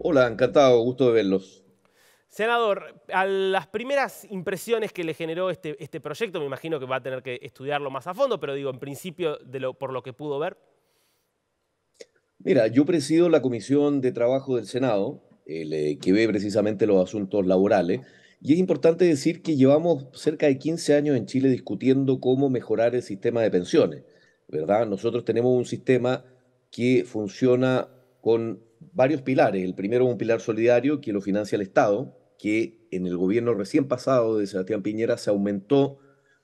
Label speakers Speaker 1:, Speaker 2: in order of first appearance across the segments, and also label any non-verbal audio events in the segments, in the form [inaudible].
Speaker 1: Hola, encantado, gusto de verlos.
Speaker 2: Senador, a las primeras impresiones que le generó este, este proyecto, me imagino que va a tener que estudiarlo más a fondo, pero digo, en principio, de lo, por lo que pudo ver.
Speaker 1: Mira, yo presido la Comisión de Trabajo del Senado, eh, que ve precisamente los asuntos laborales, y es importante decir que llevamos cerca de 15 años en Chile discutiendo cómo mejorar el sistema de pensiones, ¿verdad? Nosotros tenemos un sistema que funciona con varios pilares. El primero es un pilar solidario que lo financia el Estado, que en el gobierno recién pasado de Sebastián Piñera se aumentó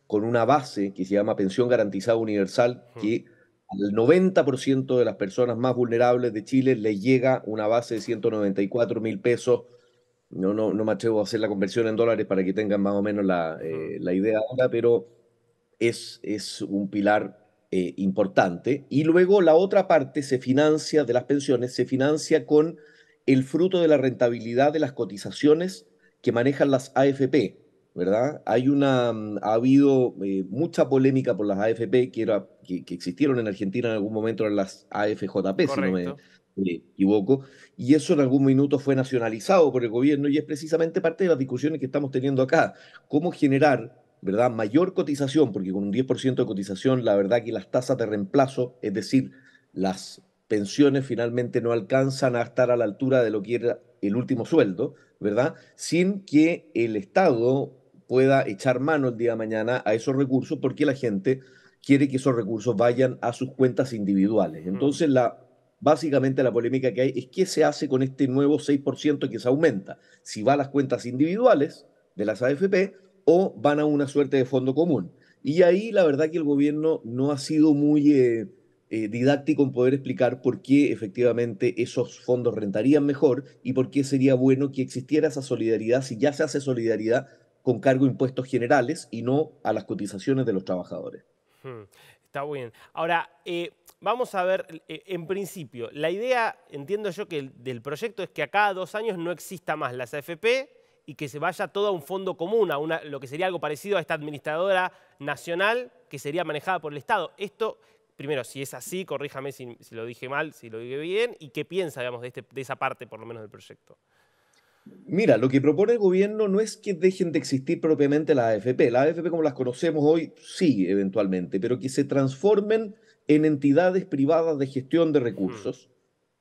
Speaker 1: con una base que se llama pensión garantizada universal, que al 90% de las personas más vulnerables de Chile les llega una base de 194 mil pesos. No, no, no me atrevo a hacer la conversión en dólares para que tengan más o menos la, eh, la idea ahora, pero es, es un pilar eh, importante. Y luego la otra parte se financia de las pensiones, se financia con el fruto de la rentabilidad de las cotizaciones que manejan las AFP, ¿verdad? Hay una, mm, ha habido eh, mucha polémica por las AFP que, que, existieron en Argentina en algún momento, las AFJP, si no me equivoco, y eso en algún minuto fue nacionalizado por el gobierno y es precisamente parte de las discusiones que estamos teniendo acá, cómo generar ¿verdad? Mayor cotización, porque con un 10% de cotización, la verdad que las tasas de reemplazo, es decir, las pensiones finalmente no alcanzan a estar a la altura de lo que era el último sueldo, ¿verdad? Sin que el Estado pueda echar mano el día de mañana a esos recursos, porque la gente quiere que esos recursos vayan a sus cuentas individuales. Mm. Entonces, la, básicamente la polémica que hay es qué se hace con este nuevo 6% que se aumenta. Si va a las cuentas individuales de las AFP o van a una suerte de fondo común. Y ahí la verdad que el gobierno no ha sido muy eh, eh, didáctico en poder explicar por qué efectivamente esos fondos rentarían mejor y por qué sería bueno que existiera esa solidaridad si ya se hace solidaridad con cargo a impuestos generales y no a las cotizaciones de los trabajadores.
Speaker 2: Hmm, está bien. Ahora, eh, Vamos a ver, en principio, la idea, entiendo yo, que del proyecto es que a cada dos años no exista más las AFP, y que se vaya todo a un fondo común, a una, lo que sería algo parecido a esta administradora nacional que sería manejada por el Estado. Esto, primero, si es así, corríjame si, lo dije mal, si lo dije bien, y qué piensa, digamos, este, de, esa parte, por lo menos, del proyecto.
Speaker 1: Mira, lo que propone el gobierno no es que dejen de existir propiamente la AFP. la AFP como las conocemos hoy, sí, eventualmente, pero que se transformen en entidades privadas de gestión de recursos,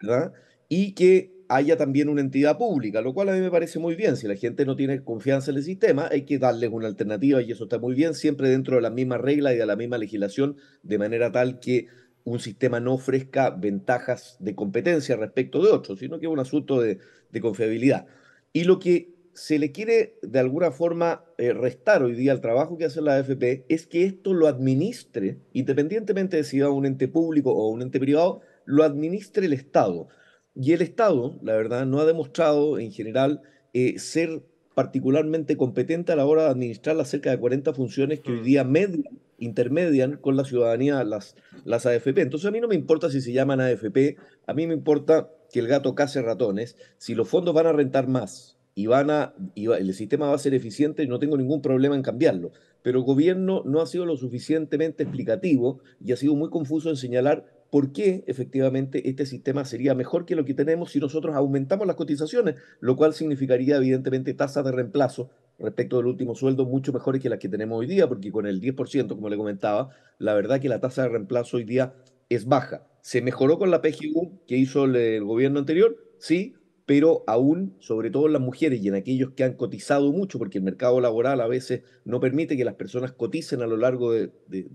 Speaker 1: mm. ¿verdad? Y que haya también una entidad pública, lo cual a mí me parece muy bien. Si la gente no tiene confianza en el sistema, hay que darles una alternativa y eso está muy bien, siempre dentro de las mismas reglas y de la misma legislación, de manera tal que un sistema no ofrezca ventajas de competencia respecto de otros, sino que es un asunto de, confiabilidad. Y lo que se le quiere de alguna forma eh, restar hoy día al trabajo que hace la AFP es que esto lo administre, independientemente de si va a un ente público o un ente privado, lo administre el Estado. Y el Estado, la verdad, no ha demostrado en general eh, ser particularmente competente a la hora de administrar las cerca de 40 funciones que hoy mm. día median, intermedian con la ciudadanía las, las AFP. Entonces a mí no me importa si se llaman AFP, a mí me importa que el gato case ratones, si los fondos van a rentar más y, van a, el sistema va a ser eficiente, no tengo ningún problema en cambiarlo. Pero el gobierno no ha sido lo suficientemente explicativo y ha sido muy confuso en señalar por qué efectivamente este sistema sería mejor que lo que tenemos si nosotros aumentamos las cotizaciones, lo cual significaría evidentemente tasas de reemplazo respecto del último sueldo mucho mejores que las que tenemos hoy día, porque con el 10%, como le comentaba, la verdad que la tasa de reemplazo hoy día es baja. ¿Se mejoró con la PGU que hizo el, el gobierno anterior? Sí, pero aún, sobre todo en las mujeres y en aquellos que han cotizado mucho, porque el mercado laboral a veces no permite que las personas coticen a lo largo de,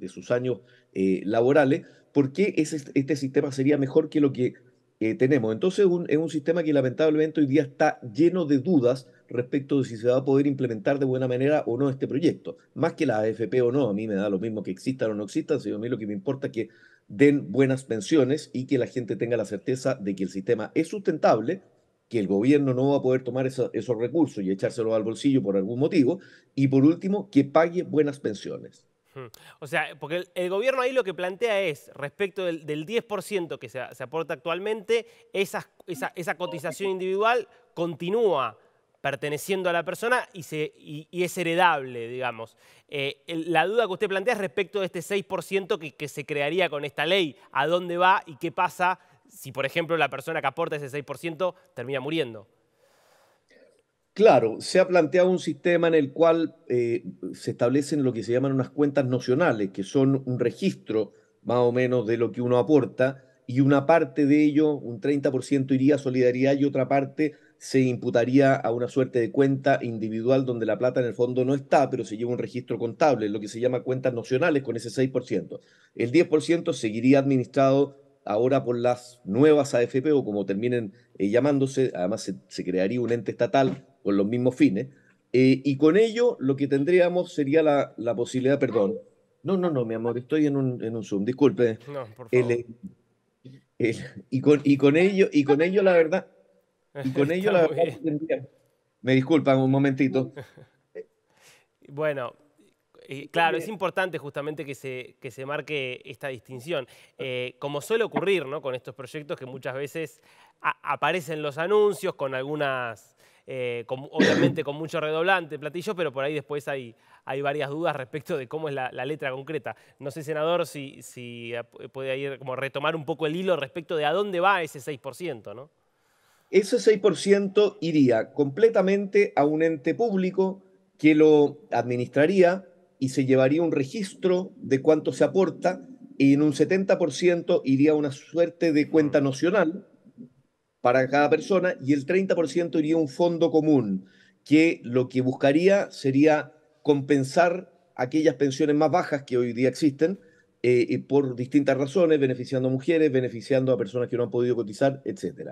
Speaker 1: sus años eh, laborales, ¿por qué este sistema sería mejor que lo que eh, tenemos? Entonces es un sistema que lamentablemente hoy día está lleno de dudas respecto de si se va a poder implementar de buena manera o no este proyecto. Más que la AFP o no, a mí me da lo mismo que existan o no existan, sino a mí lo que me importa es que den buenas pensiones y que la gente tenga la certeza de que el sistema es sustentable que el gobierno no va a poder tomar esos recursos y echárselos al bolsillo por algún motivo. Y por último, que pague buenas pensiones.
Speaker 2: Hmm. O sea, porque el, gobierno ahí lo que plantea es, respecto del, 10% que se, aporta actualmente, esa, esa, cotización individual continúa perteneciendo a la persona y, se, es heredable, digamos. Eh, la duda que usted plantea es respecto de este 6% que se crearía con esta ley, a dónde va y qué pasa si, por ejemplo, la persona que aporta ese 6% termina muriendo.
Speaker 1: Claro, se ha planteado un sistema en el cual eh, se establecen lo que se llaman unas cuentas nocionales, que son un registro más o menos de lo que uno aporta, y una parte de ello, un 30% iría a solidaridad y otra parte se imputaría a una suerte de cuenta individual donde la plata en el fondo no está, pero se lleva un registro contable, lo que se llama cuentas nocionales con ese 6%. El 10% seguiría administrado ahora por las nuevas AFP o como terminen eh, llamándose, además se, crearía un ente estatal con los mismos fines, eh, y con ello lo que tendríamos sería la, posibilidad, perdón, no, no, no, mi amor, estoy en un, Zoom, disculpe. No, por favor. y, con, y, con ello, y con ello la verdad, [laughs] y con ello la me disculpan un momentito. [laughs]
Speaker 2: bueno, eh, claro, es importante justamente que se, marque esta distinción. Ah. Eh, como suele ocurrir con estos proyectos que muchas veces aparecen los anuncios con algunas, eh, obviamente con mucho redoblante, platillo, pero por ahí después hay, hay varias dudas respecto de cómo es la, letra concreta. No sé, senador, si, si puede ir como retomar un poco el hilo respecto de a dónde va ese 6%,
Speaker 1: Ese 6% iría completamente a un ente público que lo administraría y se llevaría un registro de cuánto se aporta y en un 70% iría una suerte de cuenta nacional para cada persona y el 30% iría un fondo común que lo que buscaría sería compensar aquellas pensiones más bajas que hoy día existen eh, por distintas razones, beneficiando a mujeres, beneficiando a personas que no han podido cotizar, etc.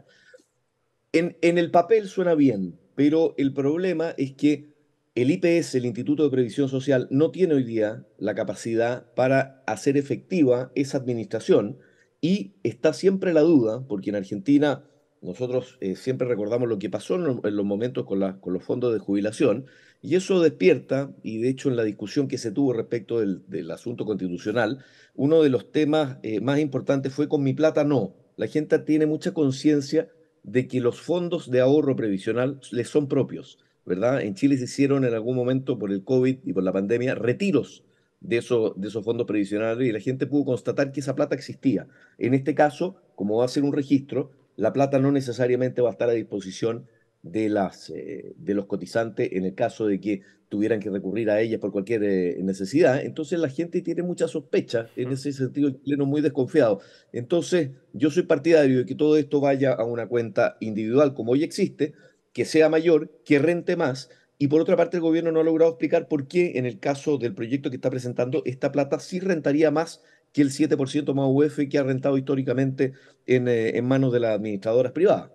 Speaker 1: en el papel suena bien, pero el problema es que el IPS, el Instituto de Previsión Social, no tiene hoy día la capacidad para hacer efectiva esa administración y está siempre la duda, porque en Argentina nosotros eh, siempre recordamos lo que pasó en, los momentos con, los fondos de jubilación, y eso despierta, y de hecho en la discusión que se tuvo respecto del, asunto constitucional, uno de los temas eh, más importantes fue con mi plata no. La gente tiene mucha conciencia de que los fondos de ahorro previsional les son propios ¿verdad? En Chile se hicieron en algún momento por el COVID y por la pandemia retiros de, eso, de esos fondos previsionales y la gente pudo constatar que esa plata existía. En este caso, como va a ser un registro, la plata no necesariamente va a estar a disposición de, las, eh, de los cotizantes en el caso de que tuvieran que recurrir a ellas por cualquier eh, necesidad. Entonces la gente tiene mucha sospecha, en mm. ese sentido el chileno muy desconfiado. Entonces yo soy partidario de que todo esto vaya a una cuenta individual como hoy existe, que sea mayor, que rente más. Y por otra parte, el gobierno no ha logrado explicar por qué en el caso del proyecto que está presentando, esta plata sí rentaría más que el 7% más UF e que ha rentado históricamente eh, en, manos de las administradoras privadas.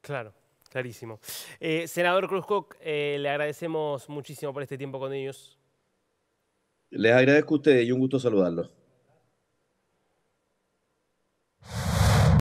Speaker 2: Claro, clarísimo. Eh, senador Cruzcock, eh, le agradecemos muchísimo por este tiempo con ellos.
Speaker 1: Les agradezco a ustedes y un gusto saludarlos.